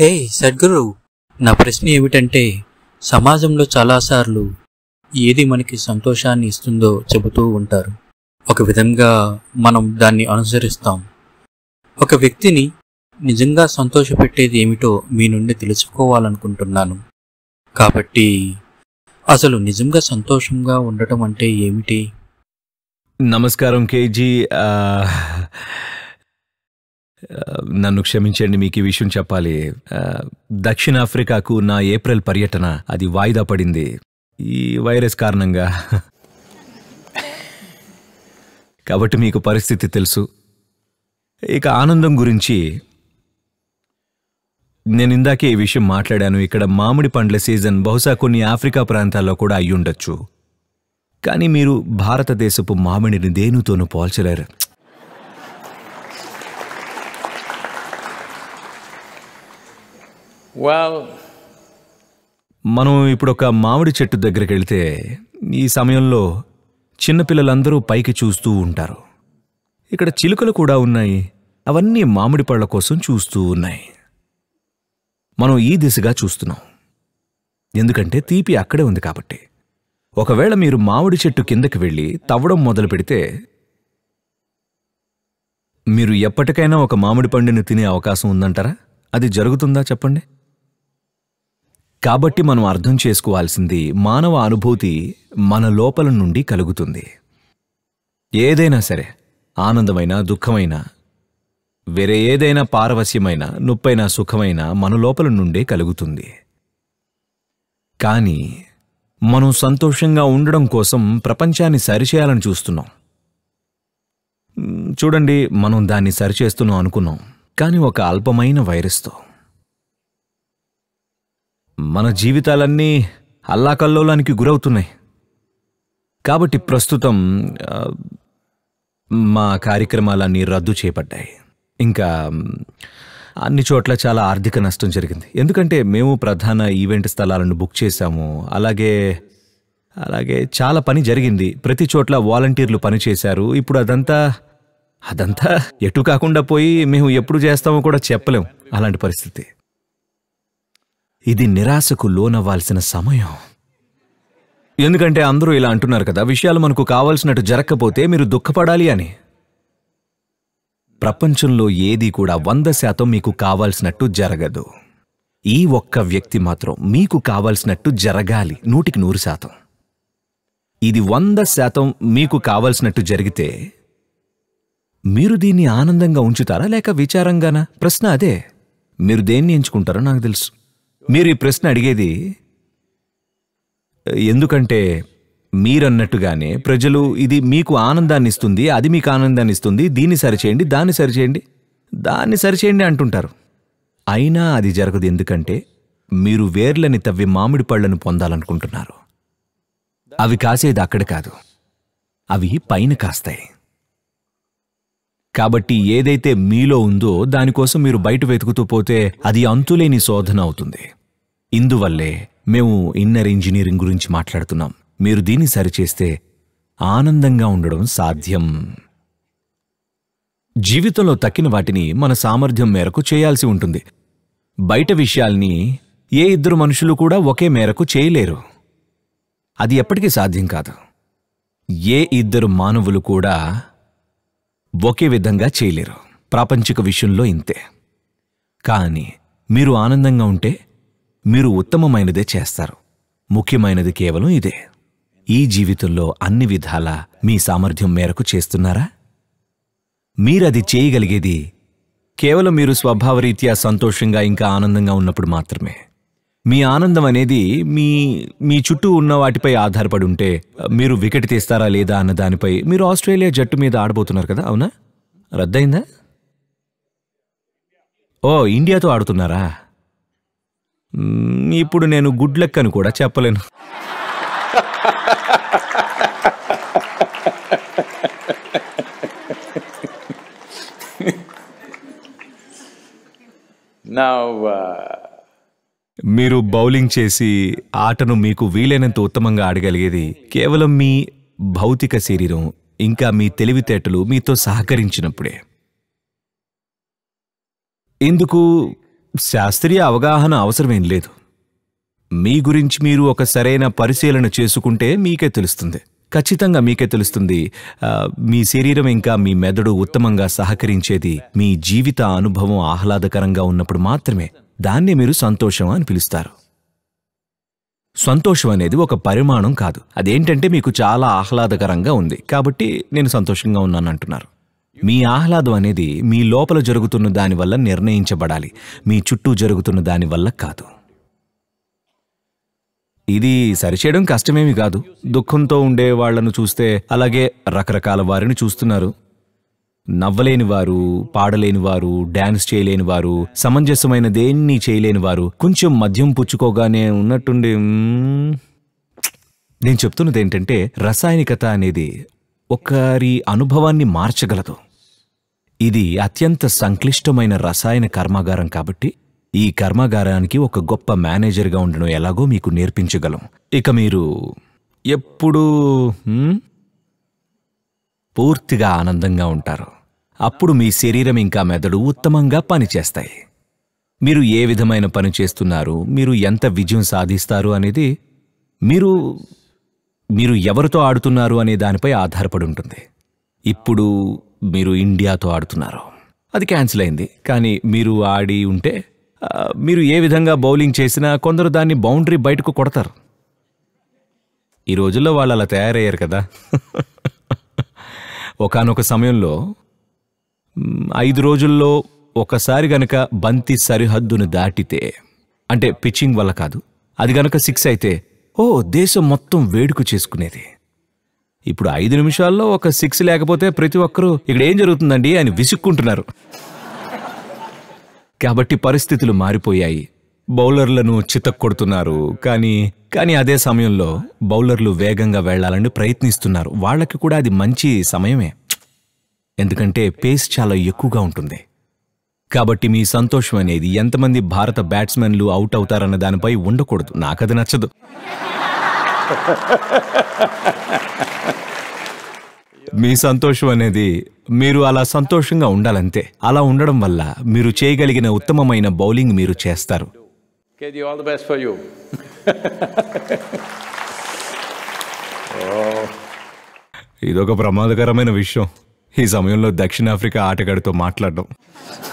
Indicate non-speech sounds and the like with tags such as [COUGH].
హే సద్గురు నా ప్రశ్న ఏమిటంటే సమాజంలో చాలాసార్లు ఏది మనకి సంతోషాన్ని ఇస్తుందో చెబుతూ ఉంటారు ఒక విధంగా మనం దాన్ని అనుసరిస్తాం ఒక వ్యక్తిని నిజంగా సంతోషపెట్టేది ఏమిటో మీ నుండి తెలుసుకోవాలనుకుంటున్నాను కాబట్టి అసలు నిజంగా సంతోషంగా ఉండటం అంటే ఏమిటి నమస్కారం కేజీ నన్ను క్షమించండి మీకు ఈ విషయం చెప్పాలి దక్షిణాఫ్రికాకు నా ఏప్రిల్ పర్యటన అది వాయిదా పడింది ఈ వైరస్ కారణంగా కాబట్టి మీకు పరిస్థితి తెలుసు ఇక ఆనందం గురించి నేను ఇందాకే ఈ విషయం మాట్లాడాను ఇక్కడ మామిడి పండ్ల సీజన్ బహుశా కొన్ని ఆఫ్రికా ప్రాంతాల్లో కూడా అయ్యుండొచ్చు కానీ మీరు భారతదేశపు మామిడిని దేనితోనూ పోల్చలేరు మనం ఇప్పుడు ఒక మామిడి చెట్టు దగ్గరికి వెళితే ఈ సమయంలో చిన్నపిల్లలందరూ పైకి చూస్తూ ఉంటారు ఇక్కడ చిలుకలు కూడా ఉన్నాయి అవన్నీ మామిడి పళ్ళ కోసం చూస్తూ ఉన్నాయి మనం ఈ దిశగా చూస్తున్నాం ఎందుకంటే తీపి అక్కడే ఉంది కాబట్టి ఒకవేళ మీరు మామిడి చెట్టు కిందకి వెళ్ళి తవ్వడం మొదలు పెడితే మీరు ఎప్పటికైనా ఒక మామిడి పండుని తినే అవకాశం ఉందంటారా అది జరుగుతుందా చెప్పండి కాబట్టి మనం అర్థం చేసుకోవాల్సింది మానవ అనుభూతి మన లోపల నుండి కలుగుతుంది ఏదైనా సరే ఆనందమైన దుఃఖమైన వేరే ఏదైనా పారవస్యమైన నొప్పైనా సుఖమైన మన లోపల నుండే కలుగుతుంది కానీ మనం సంతోషంగా ఉండడం కోసం ప్రపంచాన్ని సరిచేయాలని చూస్తున్నాం చూడండి మనం దాన్ని సరిచేస్తున్నాం అనుకున్నాం కానీ ఒక అల్పమైన వైరస్తో మన జీవితాలన్నీ అల్లాకల్లోలానికి గురవుతున్నాయి కాబట్టి ప్రస్తుతం మా కార్యక్రమాలన్నీ రద్దు చేపడ్డాయి ఇంకా అన్ని చోట్ల చాలా ఆర్థిక నష్టం జరిగింది ఎందుకంటే మేము ప్రధాన ఈవెంట్ స్థలాలను బుక్ చేశాము అలాగే అలాగే చాలా పని జరిగింది ప్రతి చోట్ల వాలంటీర్లు పనిచేశారు ఇప్పుడు అదంతా అదంతా ఎటు కాకుండా పోయి మేము ఎప్పుడు చేస్తామో కూడా చెప్పలేం అలాంటి పరిస్థితి ఇది నిరాశకు లోనవ్వాల్సిన సమయం ఎందుకంటే అందరూ ఇలా అంటున్నారు కదా విషయాలు మనకు కావాల్సినట్టు జరగకపోతే మీరు దుఃఖపడాలి అని ప్రపంచంలో ఏది కూడా వంద శాతం మీకు కావాల్సినట్టు జరగదు ఈ ఒక్క వ్యక్తి మాత్రం మీకు కావాల్సినట్టు జరగాలి నూటికి నూరు శాతం ఇది వంద శాతం మీకు కావలసినట్టు జరిగితే మీరు దీన్ని ఆనందంగా ఉంచుతారా లేక విచారంగానా ప్రశ్న అదే మీరు దేన్ని ఎంచుకుంటారో నాకు తెలుసు మీరు ఈ ప్రశ్న అడిగేది ఎందుకంటే మీరన్నట్టుగానే ప్రజలు ఇది మీకు ఆనందాన్ని ఇస్తుంది అది మీకు ఆనందాన్ని ఇస్తుంది దీన్ని సరిచేయండి దాన్ని సరిచేయండి దాన్ని సరిచేయండి అంటుంటారు అయినా అది జరగదు ఎందుకంటే మీరు వేర్లని తవ్వి మామిడి పళ్ళను పొందాలనుకుంటున్నారు అవి కాసేది అక్కడ కాదు అవి పైన కాస్తాయి కాబట్టి ఏదైతే మీలో ఉందో దానికోసం మీరు బయట వెతుకుతూ పోతే అది అంతులేని శోధన అవుతుంది ఇందువల్లే మేము ఇన్నర్ ఇంజనీరింగ్ గురించి మాట్లాడుతున్నాం మీరు దీన్ని సరిచేస్తే ఆనందంగా ఉండడం సాధ్యం జీవితంలో తక్కిన వాటిని మన సామర్థ్యం మేరకు చేయాల్సి ఉంటుంది బయట విషయాల్ని ఏ ఇద్దరు మనుషులు కూడా ఒకే మేరకు చేయలేరు అది ఎప్పటికీ సాధ్యం కాదు ఏ ఇద్దరు మానవులు కూడా ఒకే విధంగా చేయలేరు ప్రాపంచిక విషయంలో ఇంతే కానీ మీరు ఆనందంగా ఉంటే మీరు ఉత్తమమైనదే చేస్తారు ముఖ్యమైనది కేవలం ఇదే ఈ జీవితంలో అన్ని విధాలా మీ సామర్థ్యం మేరకు చేస్తున్నారా మీరది చేయగలిగేది కేవలం మీరు స్వభావరీత్యా సంతోషంగా ఇంకా ఆనందంగా ఉన్నప్పుడు మాత్రమే మీ ఆనందం అనేది మీ మీ చుట్టూ ఉన్న వాటిపై ఆధారపడి ఉంటే మీరు వికెట్ తీస్తారా లేదా అన్న దానిపై మీరు ఆస్ట్రేలియా జట్టు మీద ఆడబోతున్నారు కదా అవునా రద్దయిందా ఓ ఇండియాతో ఆడుతున్నారా ఇప్పుడు నేను గుడ్ లక్ అని కూడా చెప్పలేను [LAUGHS] మీరు బౌలింగ్ చేసి ఆటను మీకు వీలైనంత ఉత్తమంగా ఆడగలిగేది కేవలం మీ భౌతిక శరీరం ఇంకా మీ తెలివితేటలు మీతో సహకరించినప్పుడే ఇందుకు శాస్త్రీయ అవగాహన అవసరమేం లేదు మీ గురించి మీరు ఒక సరైన పరిశీలన చేసుకుంటే మీకే తెలుస్తుంది ఖచ్చితంగా మీకే తెలుస్తుంది మీ శరీరం ఇంకా మీ మెదడు ఉత్తమంగా సహకరించేది మీ జీవిత అనుభవం ఆహ్లాదకరంగా ఉన్నప్పుడు మాత్రమే దాన్ని మీరు సంతోషం అని పిలుస్తారు సంతోషం అనేది ఒక పరిమాణం కాదు అదేంటంటే మీకు చాలా ఆహ్లాదకరంగా ఉంది కాబట్టి నేను సంతోషంగా ఉన్నాను అంటున్నారు మీ ఆహ్లాదం అనేది మీ లోపల జరుగుతున్న దానివల్ల నిర్ణయించబడాలి మీ చుట్టూ జరుగుతున్న దానివల్ల కాదు ఇది సరిచేయడం కష్టమేమి కాదు దుఃఖంతో ఉండే వాళ్లను చూస్తే అలాగే రకరకాల వారిని చూస్తున్నారు నవ్వలేని వారు వారు డాన్స్ డ్యాన్స్ వారు సమంజసమైన దేన్ని చేయలేని వారు కొంచెం మద్యం పుచ్చుకోగానే ఉన్నట్టుండి నేను చెప్తున్నది ఏంటంటే రసాయనికత అనేది ఒకరి అనుభవాన్ని మార్చగలదు ఇది అత్యంత సంక్లిష్టమైన రసాయన కర్మాగారం కాబట్టి ఈ కర్మాగారానికి ఒక గొప్ప మేనేజర్గా ఉండడం ఎలాగో మీకు నేర్పించగలం ఇక మీరు ఎప్పుడూ పూర్తిగా ఆనందంగా ఉంటారు అప్పుడు మీ శరీరం ఇంకా మెదడు ఉత్తమంగా పనిచేస్తాయి మీరు ఏ విధమైన పని చేస్తున్నారు మీరు ఎంత విజయం సాధిస్తారు అనేది మీరు మీరు ఎవరితో ఆడుతున్నారు అనే దానిపై ఆధారపడి ఉంటుంది ఇప్పుడు మీరు ఇండియాతో ఆడుతున్నారు అది క్యాన్సిల్ అయింది కానీ మీరు ఆడి ఉంటే మీరు ఏ విధంగా బౌలింగ్ చేసినా కొందరు దాన్ని బౌండరీ బయటకు కొడతారు ఈ రోజుల్లో వాళ్ళు అలా తయారయ్యారు కదా ఒకనొక సమయంలో ఐదు రోజుల్లో ఒకసారి గనక బంతి సరిహద్దును దాటితే అంటే పిచ్చింగ్ వల్ల కాదు అది గనక సిక్స్ అయితే ఓ దేశం మొత్తం వేడుక చేసుకునేది ఇప్పుడు ఐదు నిమిషాల్లో ఒక సిక్స్ లేకపోతే ప్రతి ఒక్కరూ ఇక్కడ ఏం జరుగుతుందండి అని విసుక్కుంటున్నారు కాబట్టి పరిస్థితులు మారిపోయాయి బౌలర్లను చితక్కొడుతున్నారు కానీ కానీ అదే సమయంలో బౌలర్లు వేగంగా వెళ్లాలని ప్రయత్నిస్తున్నారు వాళ్ళకి కూడా అది మంచి సమయమే ఎందుకంటే పేస్ చాలా ఎక్కువగా ఉంటుంది కాబట్టి మీ సంతోషం అనేది ఎంతమంది భారత బ్యాట్స్మెన్లు అవుట్ అవుతారన్న దానిపై ఉండకూడదు నాకది నచ్చదు మీ సంతోషం అనేది మీరు అలా సంతోషంగా ఉండాలంతే అలా ఉండడం వల్ల మీరు చేయగలిగిన ఉత్తమమైన బౌలింగ్ మీరు చేస్తారు KD, all the best for you [LAUGHS] ఇదొక ప్రమాదకరమైన విషయం ఈ సమయంలో దక్షిణాఫ్రికా ఆటగాడితో మాట్లాడడం